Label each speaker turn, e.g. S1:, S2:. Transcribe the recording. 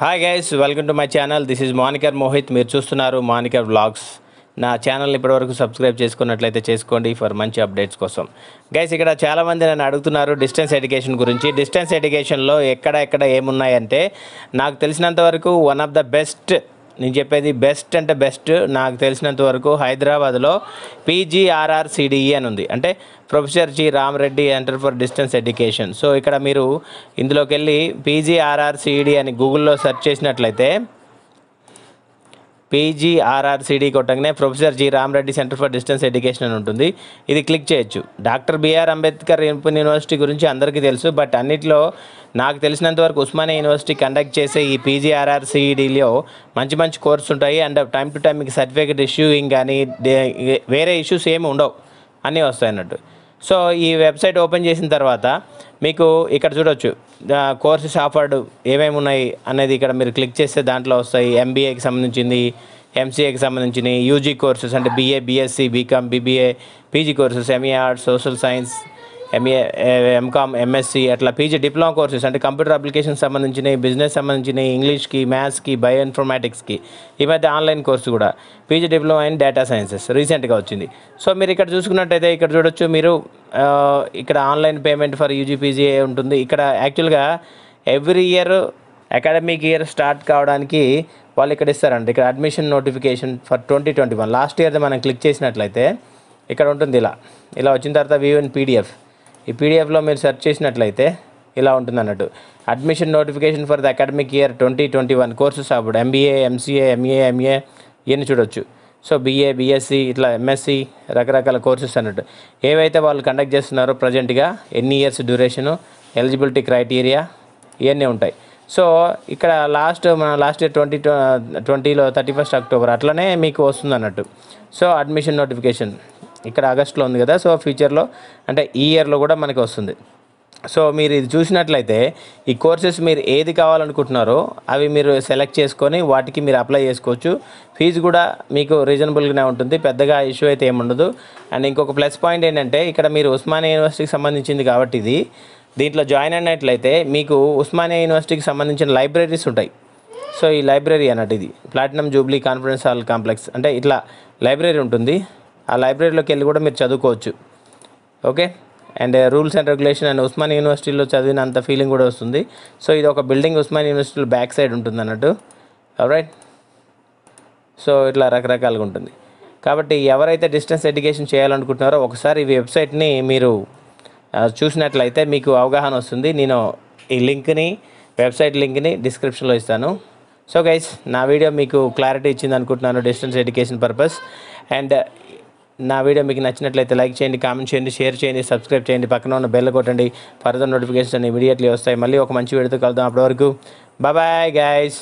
S1: hi guys welcome to my channel this is Manikar Mohit మీరు చూస్తున్నారు Manikar vlogs నా ఛానల్ ఇప్పటివరకు సబ్స్క్రైబ్ చేసుకున్నట్లయితే చేసుకోండి ఫర్ మంచి అప్డేట్స్ కోసం గైస్ ఇక్కడ చాలామంది నన్ను అడుగుతున్నారు డిస్టెన్స్ ఎడ్యుకేషన్ గురించి డిస్టెన్స్ ఎడ్యుకేషన్లో ఎక్కడ ఎక్కడ ఏమున్నాయంటే నాకు తెలిసినంత వరకు వన్ ఆఫ్ ద బెస్ట్ నేను చెప్పేది బెస్ట్ అంటే బెస్ట్ నాకు తెలిసినంత వరకు హైదరాబాద్లో పీజీఆర్ఆర్ సిడిఈ e అని ఉంది అంటే professor G Ram Reddy centre for distance education so ఇక్కడ మీరు ఇందులోకి వెళ్ళి పీజీఆర్ఆర్ సిడి e అని గూగుల్లో సెర్చ్ చేసినట్లయితే పీజీఆర్ఆర్సిడి కొట్టంగానే professor G Ram Reddy centre for distance education అని ఉంటుంది ఇది క్లిక్ చేయొచ్చు డాక్టర్ బిఆర్ అంబేద్కర్ యూనివర్సిటీ గురించి అందరికీ తెలుసు బట్ అన్నిట్లో నాకు తెలిసినంత వరకు ఉస్మానియా యూనివర్సిటీ కండక్ట్ చేసే ఈ పీజీఆర్ఆర్సిడిలో మంచి మంచి కోర్సు ఉంటాయి అండ్ టైం టు టైం మీకు సర్టిఫికేట్ ఇష్యూయింగ్ కానీ వేరే ఇష్యూస్ ఏమి ఉండవు అన్నీ వస్తాయి అన్నట్టు సో ఈ వెబ్సైట్ ఓపెన్ చేసిన తర్వాత మీకు ఇక్కడ చూడవచ్చు కోర్సెస్ ఆఫర్డ్ ఏమేమి ఉన్నాయి అనేది ఇక్కడ మీరు క్లిక్ చేస్తే దాంట్లో వస్తాయి ఎంబీఏకి సంబంధించింది ఎంసీఏకి సంబంధించినవి యూజీ కోర్సెస్ అంటే BA BSc BCom BBA PG courses ME arts social science MA MCom MSc అట్లా పీజీ డిప్లొమా కోర్సెస్ అంటే కంప్యూటర్ అప్లికేషన్ సంబంధించినవి బిజినెస్ సంబంధించినవి ఇంగ్లీష్కి మ్యాథ్స్కి బయో ఇన్ఫర్మాటిక్స్కి ఈ మధ్య ఆన్లైన్ కోర్సు కూడా PG diploma in data sciences రీసెంట్గా వచ్చింది సో మీరు ఇక్కడ చూసుకున్నట్టయితే ఇక్కడ చూడొచ్చు మీరు ఇక్కడ ఆన్లైన్ పేమెంట్ ఫర్ యూజీపీజీ ఉంటుంది ఇక్కడ యాక్చువల్గా every year academic year start కావడానికి వాళ్ళు ఇక్కడ ఇస్తారండి ఇక్కడ admission notification for twenty twenty one last ఇయర్ది మనం క్లిక్ చేసినట్లయితే ఇక్కడ ఉంటుంది ఇలా ఇలా వచ్చిన తర్వాత వ్యూ అండ్ పీడిఎఫ్ ఈ పీడిఎఫ్లో మీరు సెర్చ్ చేసినట్లయితే ఇలా ఉంటుంది అన్నట్టు admission notification for the academic year twenty twenty one courses అప్పుడు ఎంబీఏ ఎంసీఏ ఎంఏ ఎంఏ ఇవన్నీ చూడొచ్చు సో బీఏ బీఎస్సీ ఇట్లా ఎంఎస్సి రకరకాల కోర్సెస్ అన్నట్టు ఏవైతే వాళ్ళు కండక్ట్ చేస్తున్నారో ప్రజెంట్గా ఎన్ని ఇయర్స్ డ్యూరేషను ఎలిజిబిలిటీ క్రైటీరియా ఇవన్నీ ఉంటాయి సో ఇక్కడ లాస్ట్ మన లాస్ట్ ఇయర్ ట్వంటీ ట్వంటీలో థర్టీ ఫస్ట్ అక్టోబర్ అట్లనే మీకు వస్తుంది అన్నట్టు సో అడ్మిషన్ నోటిఫికేషన్ ఇక్కడ ఆగస్టులో ఉంది కదా సో ఫ్యూచర్లో అంటే ఈ ఇయర్లో కూడా మనకి వస్తుంది సో మీరు ఇది చూసినట్లయితే ఈ కోర్సెస్ మీరు ఏది కావాలనుకుంటున్నారో అవి మీరు సెలెక్ట్ చేసుకొని వాటికి మీరు అప్లై చేసుకోవచ్చు ఫీజు కూడా మీకు రీజనబుల్గానే ఉంటుంది పెద్దగా ఇష్యూ అయితే ఏముండదు అండ్ ఇంకొక ప్లస్ పాయింట్ ఏంటంటే ఇక్కడ మీరు ఉస్మానియా యూనివర్సిటీకి సంబంధించింది కాబట్టి ఇది దీంట్లో జాయిన్ అయినట్లయితే మీకు ఉస్మానియా యూనివర్సిటీకి సంబంధించిన లైబ్రరీస్ ఉంటాయి సో ఈ లైబ్రరీ అన్నట్టు ఇది platinum jubilee conference hall complex అంటే ఇట్లా లైబ్రరీ ఉంటుంది ఆ లైబ్రరీలోకి వెళ్ళి కూడా మీరు చదువుకోవచ్చు okay and rules and regulation and Osman యూనివర్సిటీలో చదివినంత ఫీలింగ్ కూడా వస్తుంది సో ఇది ఒక బిల్డింగ్ ఉస్మాన్ యూనివర్సిటీలో బ్యాక్ సైడ్ ఉంటుంది అన్నట్టు రైట్ సో ఇట్లా రకరకాలుగా ఉంటుంది కాబట్టి ఎవరైతే డిస్టెన్స్ ఎడ్యుకేషన్ చేయాలనుకుంటున్నారో ఒకసారి ఈ వెబ్సైట్ని మీరు చూసినట్లయితే మీకు అవగాహన వస్తుంది నేను ఈ లింక్ని వెబ్సైట్ లింక్ని డిస్క్రిప్షన్లో ఇస్తాను సో గైస్ నా వీడియో మీకు క్లారిటీ ఇచ్చింది అనుకుంటున్నాను డిస్టెన్స్ ఎడ్యుకేషన్ పర్పస్ అండ్ నా వీడియో మీకు నచ్చినట్లయితే లైక్ చేయండి కామెంట్ చేయండి షేర్ చేయండి సబ్స్క్రైబ్ చేయండి పక్కన ఉన్న బెల్ కొట్టండి ఫర్దర్ నోటిఫికేషన్ ఇమీడియట్లీ వస్తాయి మళ్ళీ ఒక మంచి వీడియోతో కలుద్దాం అప్పటివరకు బాయ్ గాయస్